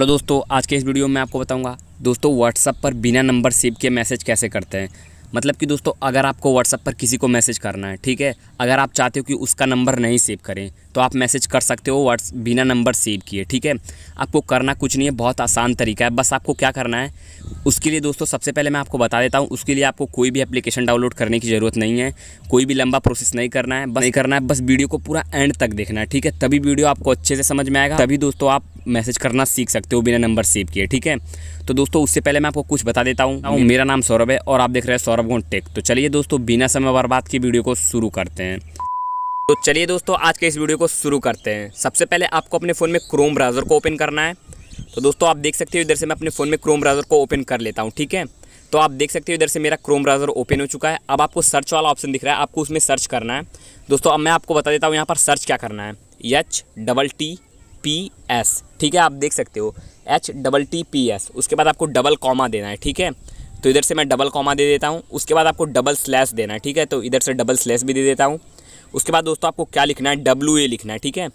Hello दोस्तों आज के इस वीडियो में आपको बताऊंगा दोस्तों व्हाट्सअप पर बिना नंबर सेव के मैसेज कैसे करते हैं मतलब कि दोस्तों अगर आपको व्हाट्सअप पर किसी को मैसेज करना है ठीक है अगर आप चाहते हो कि उसका नंबर नहीं सेव करें तो आप मैसेज कर सकते हो व्हाट्स बिना नंबर सेव किए ठीक है आपको करना कुछ नहीं है बहुत आसान तरीका है बस आपको क्या करना है उसके लिए दोस्तों सबसे पहले मैं आपको बता देता हूँ उसके लिए आपको कोई भी एप्लीकेशन डाउनलोड करने की ज़रूरत नहीं है कोई भी लंबा प्रोसेस नहीं करना है बस नहीं करना है बस वीडियो को पूरा एंड तक देखना है ठीक है तभी वीडियो आपको अच्छे से समझ में आएगा तभी दोस्तों आप मैसेज करना सीख सकते हो बिना नंबर सेव किए ठीक है तो दोस्तों उससे पहले मैं आपको कुछ बता देता हूँ हाँ। मेरा नाम सौरभ है और आप देख रहे हैं सौरभ गोन टेक तो चलिए दोस्तों बिना समय बर्बाद की वीडियो को शुरू करते हैं तो चलिए दोस्तों आज के इस वीडियो को शुरू करते हैं सबसे पहले आपको अपने फ़ोन में क्रोम ब्राउज़र को ओपन करना है तो दोस्तों आप देख सकते हो इधर से मैं अपने फ़ोन में क्रोम ब्राउज़र को ओपन कर लेता हूँ ठीक है तो आप देख सकते हो इधर से मेरा क्रोम ब्राउज़र ओपन हो चुका है अब आपको सर्च वाला ऑप्शन दिख रहा है आपको उसमें सर्च करना है दोस्तों अब मैं आपको बता देता हूँ यहाँ पर सर्च क्या करना है H double T P S ठीक है आप देख सकते हो H double T P S उसके बाद आपको डबल कॉमा देना है ठीक है तो इधर से मैं डबल कॉमा दे देता हूँ उसके बाद आपको डबल स्लैश देना है ठीक है तो इधर से डबल स्लैश भी दे देता हूँ उसके बाद दोस्तों आपको क्या लिखना है डब्ल्यू ए लिखना है ठीक है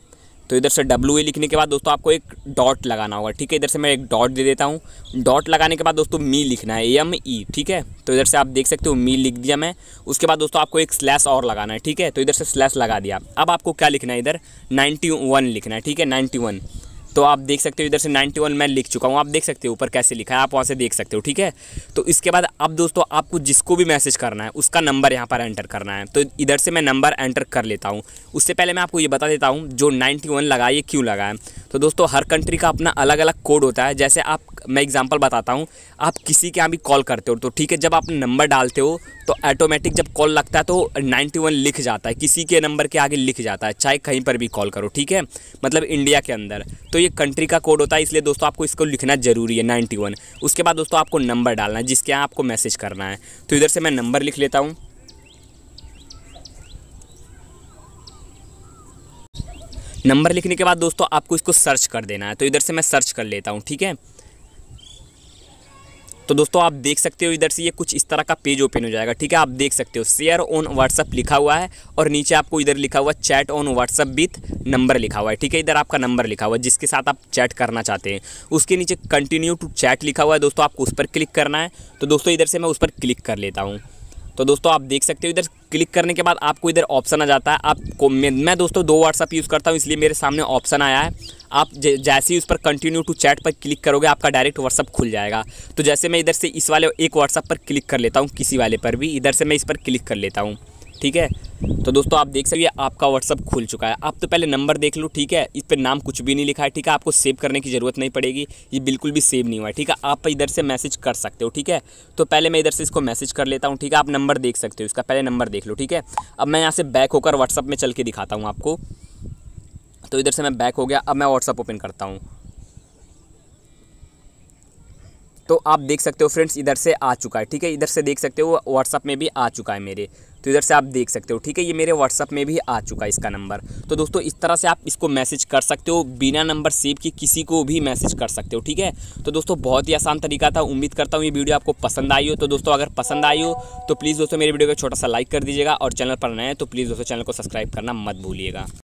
तो इधर से डब्ल्यू ए लिखने के बाद दोस्तों आपको एक डॉट लगाना होगा ठीक है इधर से मैं एक डॉट दे देता हूँ डॉट लगाने के बाद दोस्तों मी e लिखना है एम ई e, ठीक है तो इधर से आप देख सकते हो मी e लिख दिया मैं उसके बाद दोस्तों आपको एक स्लैश और लगाना है ठीक है तो इधर से स्लैश लगा दिया अब आपको क्या लिखना है इधर नाइन्टी लिखना है ठीक है नाइन्टी तो आप देख सकते हो इधर से 91 मैं लिख चुका हूँ आप देख सकते हो ऊपर कैसे लिखा है आप वहाँ से देख सकते हो ठीक है तो इसके बाद अब दोस्तों आपको जिसको भी मैसेज करना है उसका नंबर यहाँ पर एंटर करना है तो इधर से मैं नंबर एंटर कर लेता हूँ उससे पहले मैं आपको ये बता देता हूँ जो नाइन्टी लगा ये क्यों लगाए तो दोस्तों हर कंट्री का अपना अलग अलग कोड होता है जैसे आप मैं एग्जांपल बताता हूँ आप किसी के यहाँ भी कॉल करते हो तो ठीक है जब आप नंबर डालते हो तो ऑटोमेटिक जब कॉल लगता है तो 91 लिख जाता है किसी के नंबर के आगे लिख जाता है चाहे कहीं पर भी कॉल करो ठीक है मतलब इंडिया के अंदर तो ये कंट्री का कोड होता है इसलिए दोस्तों आपको इसको लिखना ज़रूरी है नाइन्टी उसके बाद दोस्तों आपको नंबर डालना है जिसके यहाँ आपको मैसेज करना है तो इधर से मैं नंबर लिख लेता हूँ नंबर लिखने के बाद दोस्तों आपको इसको सर्च कर देना है तो इधर से मैं सर्च कर लेता हूँ ठीक है तो दोस्तों आप देख सकते हो इधर से ये कुछ इस तरह का पेज ओपन हो जाएगा ठीक है आप देख सकते हो शेयर ऑन व्हाट्सअप लिखा हुआ है और नीचे आपको इधर लिखा हुआ chat on WhatsApp with number लिखा हुआ है ठीक है इधर आपका नंबर लिखा हुआ है जिसके साथ आप चैट करना चाहते हैं उसके नीचे कंटिन्यू टू चैट लिखा हुआ है दोस्तों आपको उस पर क्लिक करना है तो दोस्तों इधर से मैं उस पर क्लिक कर लेता हूँ तो दोस्तों आप देख सकते हो इधर क्लिक करने के बाद आपको इधर ऑप्शन आ जाता है आपको मैं, मैं दोस्तों दो व्हाट्सअप यूज़ करता हूँ इसलिए मेरे सामने ऑप्शन आया है आप जैसे ही उस पर कंटिन्यू टू चैट पर क्लिक करोगे आपका डायरेक्ट व्हाट्सअप खुल जाएगा तो जैसे मैं इधर से इस वाले एक व्हाट्सअप पर क्लिक कर लेता हूँ किसी वाले पर भी इधर से मैं इस पर क्लिक कर लेता हूँ ठीक है तो दोस्तों आप देख सकिए आपका व्हाट्सअप खुल चुका है आप तो पहले नंबर देख लो ठीक है इस पर नाम कुछ भी नहीं लिखा है ठीक है आपको सेव करने की ज़रूरत नहीं पड़ेगी ये बिल्कुल भी सेव नहीं हुआ है ठीक है आप इधर से मैसेज कर सकते हो ठीक है तो पहले मैं इधर से इसको मैसेज कर लेता हूँ ठीक है आप नंबर देख सकते हो इसका पहले नंबर देख लो ठीक है अब मैं यहाँ से बैक होकर व्हाट्सअप में चल के दिखाता हूँ आपको तो इधर से मैं बैक हो गया अब मैं व्हाट्सअप ओपन करता हूँ तो आप देख सकते हो फ्रेंड्स इधर से आ चुका है ठीक है इधर से देख सकते हो व्हाट्सअप में भी आ चुका है मेरे तो इधर से आप देख सकते हो ठीक है ये मेरे व्हाट्सअप में भी आ चुका है इसका नंबर तो दोस्तों इस तरह से आप इसको मैसेज कर सकते हो बिना नंबर सेव किए किसी को भी मैसेज कर सकते हो ठीक है तो दोस्तों बहुत ही आसान तरीका था उम्मीद करता हूँ ये वीडियो आपको पसंद आई हो तो दोस्तों अगर पसंद आई हो तो प्लीज़ दोस्तों मेरे वीडियो को छोटा सा लाइक कर दीजिएगा और चैनल पर नए हैं तो प्लीज़ दोस्तों चैनल को सब्सक्राइब करना मत भूलिएगा